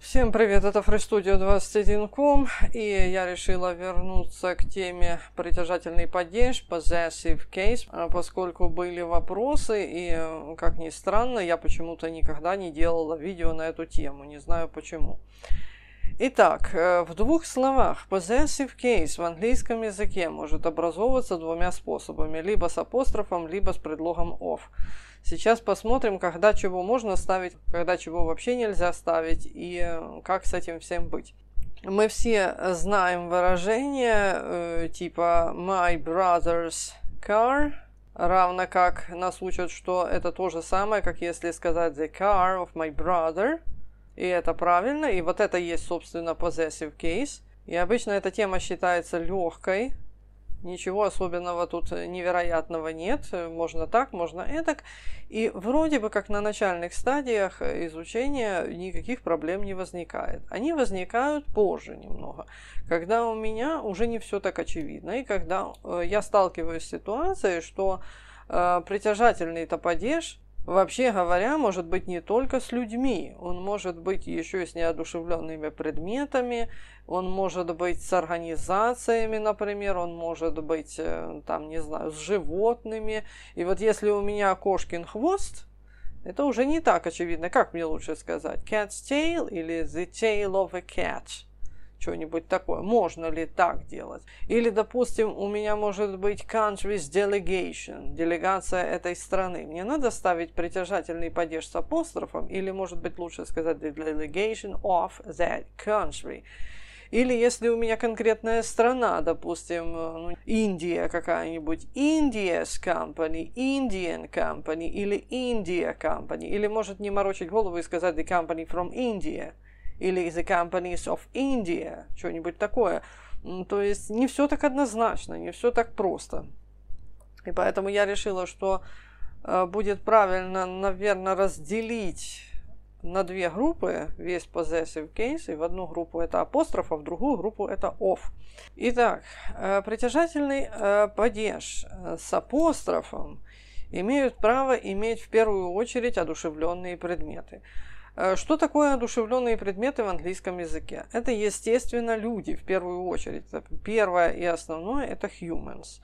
Всем привет, это FreeStudio21.com и я решила вернуться к теме притяжательный падеж, possessive case, а поскольку были вопросы и, как ни странно, я почему-то никогда не делала видео на эту тему, не знаю почему. Итак, э, в двух словах, possessive case в английском языке может образовываться двумя способами, либо с апострофом, либо с предлогом of. Сейчас посмотрим, когда чего можно ставить, когда чего вообще нельзя ставить и э, как с этим всем быть. Мы все знаем выражение э, типа «my brother's car», равно как нас учат, что это то же самое, как если сказать «the car of my brother», и это правильно, и вот это есть, собственно, possessive case. И обычно эта тема считается легкой, ничего особенного тут э, невероятного нет, можно так, можно этак. И вроде бы как на начальных стадиях изучения никаких проблем не возникает. Они возникают позже немного, когда у меня уже не все так очевидно, и когда э, я сталкиваюсь с ситуацией, что э, притяжательный топодеж Вообще говоря, может быть не только с людьми, он может быть еще и с неодушевленными предметами, он может быть с организациями, например, он может быть, э, там, не знаю, с животными. И вот если у меня кошкин хвост, это уже не так очевидно, как мне лучше сказать, cat's tail или the tail of a cat – что-нибудь такое. Можно ли так делать? Или, допустим, у меня может быть countries delegation, делегация этой страны. Мне надо ставить притяжательный падеж с апострофом, или, может быть, лучше сказать delegation of that country. Или если у меня конкретная страна, допустим, э, ну, Индия какая-нибудь, India's Company, Indian Company или India Company. Или может не морочить голову и сказать the company from India – или из the companies of India, что-нибудь такое. То есть не все так однозначно, не все так просто. И поэтому я решила, что э, будет правильно, наверное, разделить на две группы весь possessive case, и в одну группу это апостроф, а в другую группу это of. Итак, э, притяжательный э, падеж с апострофом имеют право иметь в первую очередь одушевленные предметы – Э, что такое одушевленные предметы в английском языке? Это, естественно, люди в первую очередь. Первое и основное – это humans.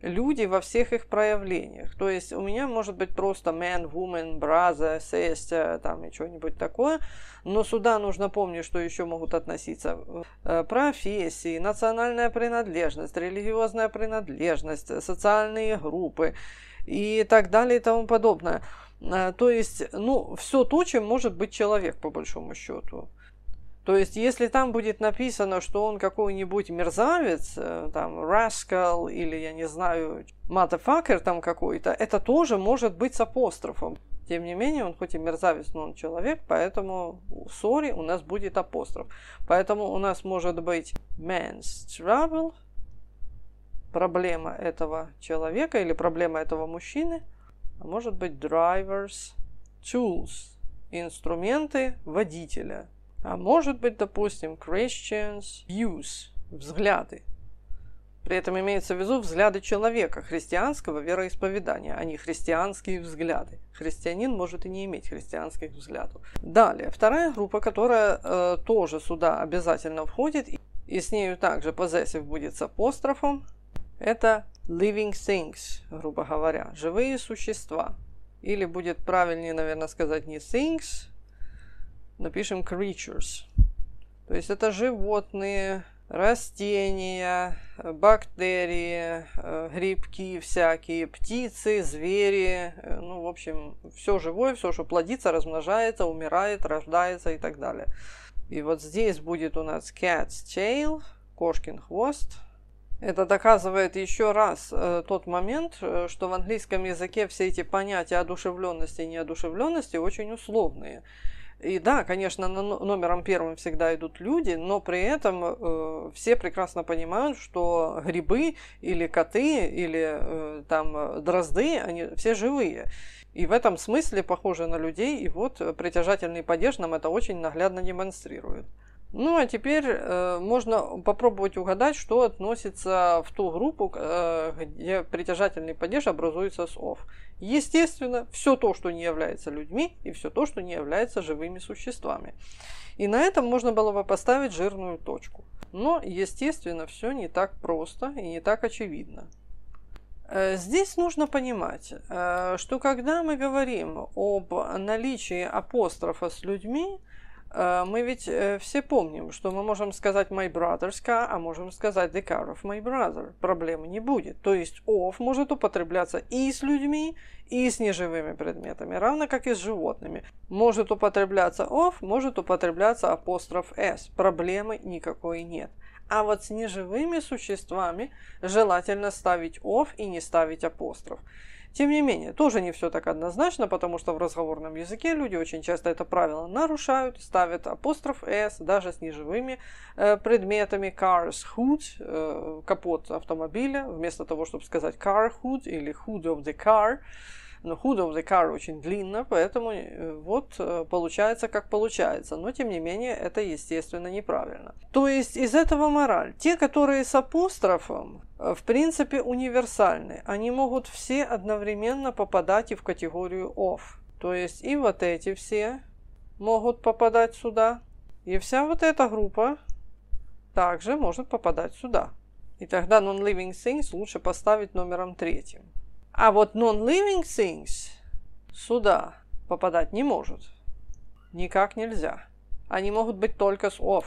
Люди во всех их проявлениях. То есть у меня может быть просто man, woman, brother, sister, там и что-нибудь такое. Но сюда нужно помнить, что еще могут относиться э, профессии, национальная принадлежность, религиозная принадлежность, социальные группы и так далее и тому подобное. Э, то есть, ну, все то, чем может быть человек, по большому счету. То есть, если там будет написано, что он какой-нибудь мерзавец, э, там, раскал или, я не знаю, матафакер там какой-то, это тоже может быть с апострофом. Тем не менее, он хоть и мерзавец, но он человек, поэтому сори, у нас будет апостроф. Поэтому у нас может быть man's trouble, проблема этого человека или проблема этого мужчины – а может быть drivers tools, инструменты водителя, а может быть, допустим, Christians views, взгляды. При этом имеется в виду взгляды человека, христианского вероисповедания, а не христианские взгляды. Христианин может и не иметь христианских взглядов. Далее, вторая группа, которая э, тоже сюда обязательно входит, и с нею также possessive будет с апострофом, это living things, грубо говоря, живые существа. Или будет правильнее, наверное, сказать не things, напишем creatures. То есть это животные, растения, бактерии, э, грибки всякие, птицы, звери, э, ну, в общем, все живое, все, что плодится, размножается, умирает, рождается и так далее. И вот здесь будет у нас cat's tail, кошкин хвост, это доказывает еще раз э, тот момент, э, что в английском языке все эти понятия одушевленности и неодушевленности очень условные. И да, конечно, номером первым всегда идут люди, но при этом э, все прекрасно понимают, что грибы или коты или э, там э, дрозды, они все живые. И в этом смысле похожи на людей, и вот притяжательный падеж нам это очень наглядно демонстрирует. Ну а теперь э, можно попробовать угадать, что относится в ту группу, э, где притяжательный падеж образуется с «ов». Естественно, все то, что не является людьми, и все то, что не является живыми существами. И на этом можно было бы поставить жирную точку. Но, естественно, все не так просто и не так очевидно. Э, здесь нужно понимать, э, что когда мы говорим об наличии апострофа с людьми, Э, мы ведь э, все помним, что мы можем сказать my brother's car, а можем сказать the car of my brother. Проблемы не будет. То есть of может употребляться и с людьми, и с неживыми предметами, равно как и с животными. Может употребляться of, может употребляться апостроф s. Проблемы никакой нет. А вот с неживыми существами желательно ставить of и не ставить апостроф. Тем не менее, тоже не все так однозначно, потому что в разговорном языке люди очень часто это правило нарушают, ставят апостроф s, даже с неживыми э, предметами «cars hood», э, капот автомобиля, вместо того, чтобы сказать «car hood» или «hood of the car», но Hood of the Car очень длинно, поэтому э, вот э, получается как получается. Но тем не менее это естественно неправильно. То есть из этого мораль. Те, которые с апострофом, э, в принципе универсальны. Они могут все одновременно попадать и в категорию off. То есть и вот эти все могут попадать сюда. И вся вот эта группа также может попадать сюда. И тогда non-living things лучше поставить номером третьим. А вот non-living things сюда попадать не может. Никак нельзя. Они могут быть только с of.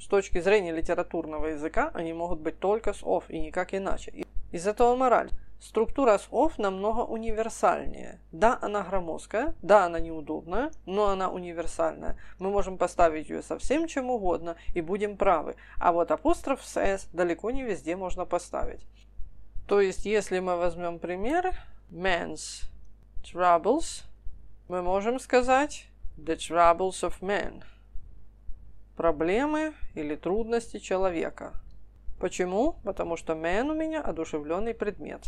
С точки зрения литературного языка они могут быть только с of и никак иначе. Из этого мораль. Структура с of намного универсальнее. Да, она громоздкая, да, она неудобная, но она универсальная. Мы можем поставить ее совсем чем угодно и будем правы. А вот апостроф с s далеко не везде можно поставить. То есть, если мы возьмем пример men's troubles, мы можем сказать the troubles of men. Проблемы или трудности человека. Почему? Потому что man у меня одушевленный предмет.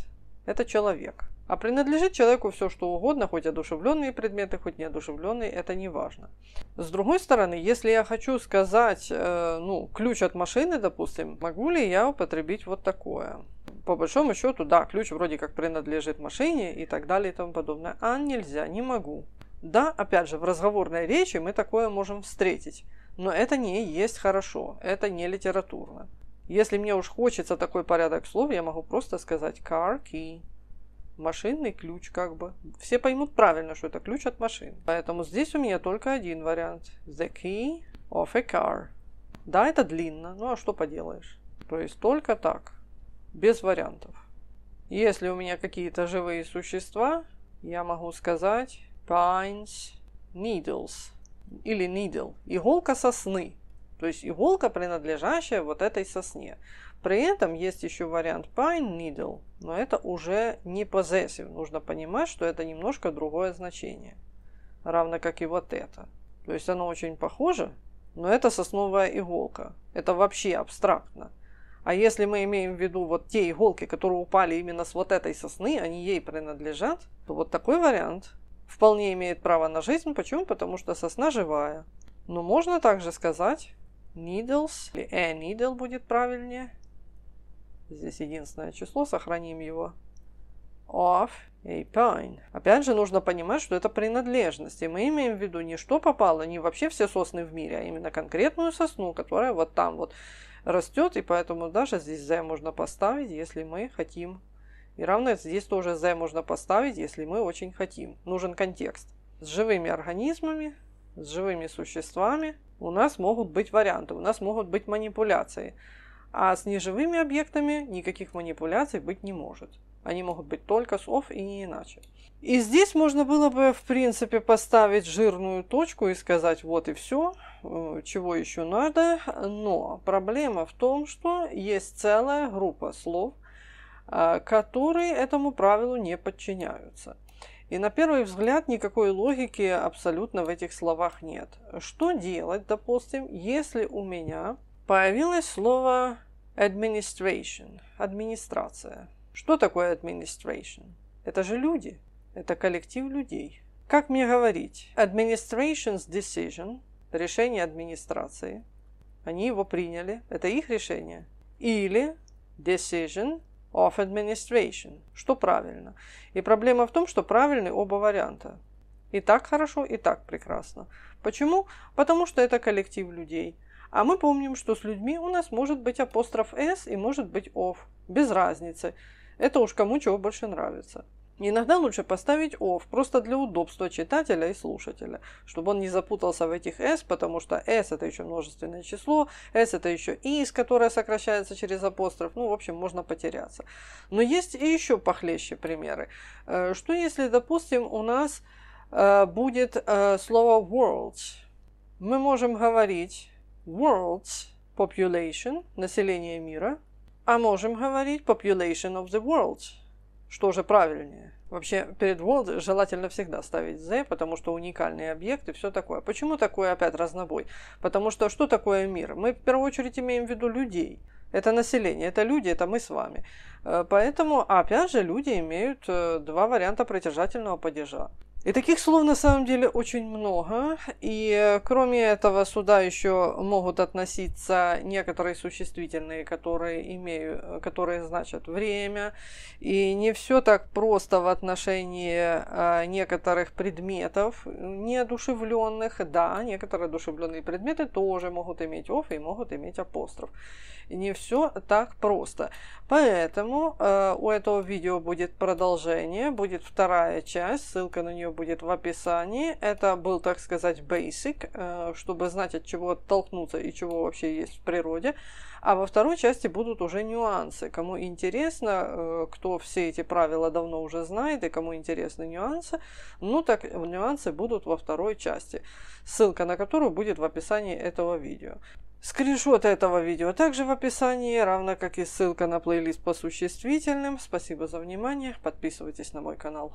Это человек. А принадлежит человеку все что угодно, хоть одушевленные предметы, хоть неодушевленные, это не важно. С другой стороны, если я хочу сказать, э, ну, ключ от машины, допустим, могу ли я употребить вот такое? по большому счету, да, ключ вроде как принадлежит машине и так далее и тому подобное. А нельзя, не могу. Да, опять же, в разговорной речи мы такое можем встретить, но это не есть хорошо, это не литературно. Если мне уж хочется такой порядок слов, я могу просто сказать car key. Машинный ключ как бы. Все поймут правильно, что это ключ от машины. Поэтому здесь у меня только один вариант. The key of a car. Да, это длинно, ну а что поделаешь. То есть только так без вариантов. Если у меня какие-то живые существа, я могу сказать pines needles или needle, иголка сосны, то есть иголка, принадлежащая вот этой сосне. При этом есть еще вариант pine needle, но это уже не possessive. Нужно понимать, что это немножко другое значение. Равно как и вот это. То есть оно очень похоже, но это сосновая иголка. Это вообще абстрактно. А если мы имеем в виду вот те иголки, которые упали именно с вот этой сосны, они ей принадлежат, то вот такой вариант вполне имеет право на жизнь. Почему? Потому что сосна живая. Но можно также сказать needles, или a needle будет правильнее. Здесь единственное число, сохраним его of a pine. Опять же, нужно понимать, что это принадлежность, и мы имеем в виду не что попало, не вообще все сосны в мире, а именно конкретную сосну, которая вот там вот растет, и поэтому даже здесь z можно поставить, если мы хотим. И равное здесь тоже z можно поставить, если мы очень хотим. Нужен контекст. С живыми организмами, с живыми существами у нас могут быть варианты, у нас могут быть манипуляции. А с неживыми объектами никаких манипуляций быть не может. Они могут быть только с of и не иначе. И здесь можно было бы, в принципе, поставить жирную точку и сказать, вот и все, э, чего еще надо. Но проблема в том, что есть целая группа слов, э, которые этому правилу не подчиняются. И на первый взгляд никакой логики абсолютно в этих словах нет. Что делать, допустим, если у меня появилось слово administration, администрация, что такое administration? Это же люди. Это коллектив людей. Как мне говорить? Administration's decision, решение администрации, они его приняли, это их решение. Или decision of administration, что правильно. И проблема в том, что правильны оба варианта. И так хорошо, и так прекрасно. Почему? Потому что это коллектив людей. А мы помним, что с людьми у нас может быть апостроф s и может быть of, Без разницы. Это уж кому чего больше нравится. Иногда лучше поставить «ов», просто для удобства читателя и слушателя, чтобы он не запутался в этих «с», потому что «с» это еще множественное число, «с» это еще «из», которое сокращается через апостроф, ну, в общем, можно потеряться. Но есть и еще похлеще примеры. Э, что если, допустим, у нас э, будет э, слово «world», мы можем говорить «world population», население мира – а можем говорить population of the world. Что же правильнее? Вообще, перед world желательно всегда ставить z, потому что уникальные объекты, все такое. Почему такое опять разнобой? Потому что что такое мир? Мы в первую очередь имеем в виду людей. Это население, это люди, это мы с вами. Э, поэтому, опять же, люди имеют э, два варианта притяжательного падежа. И таких слов на самом деле очень много. И э, кроме этого сюда еще могут относиться некоторые существительные, которые, имеют, э, которые значат время. И не все так просто в отношении э, некоторых предметов, неодушевленных. Да, некоторые одушевленные предметы тоже могут иметь оф и могут иметь апостроф. Не все так просто. Поэтому у этого видео будет продолжение, будет вторая часть, ссылка на нее будет в описании. Это был, так сказать, basic, э, чтобы знать, от чего оттолкнуться и чего вообще есть в природе. А во второй части будут уже нюансы. Кому интересно, э, кто все эти правила давно уже знает и кому интересны нюансы, ну так нюансы будут во второй части, ссылка на которую будет в описании этого видео. Скриншот этого видео также в описании, равно как и ссылка на плейлист по существительным. Спасибо за внимание, подписывайтесь на мой канал.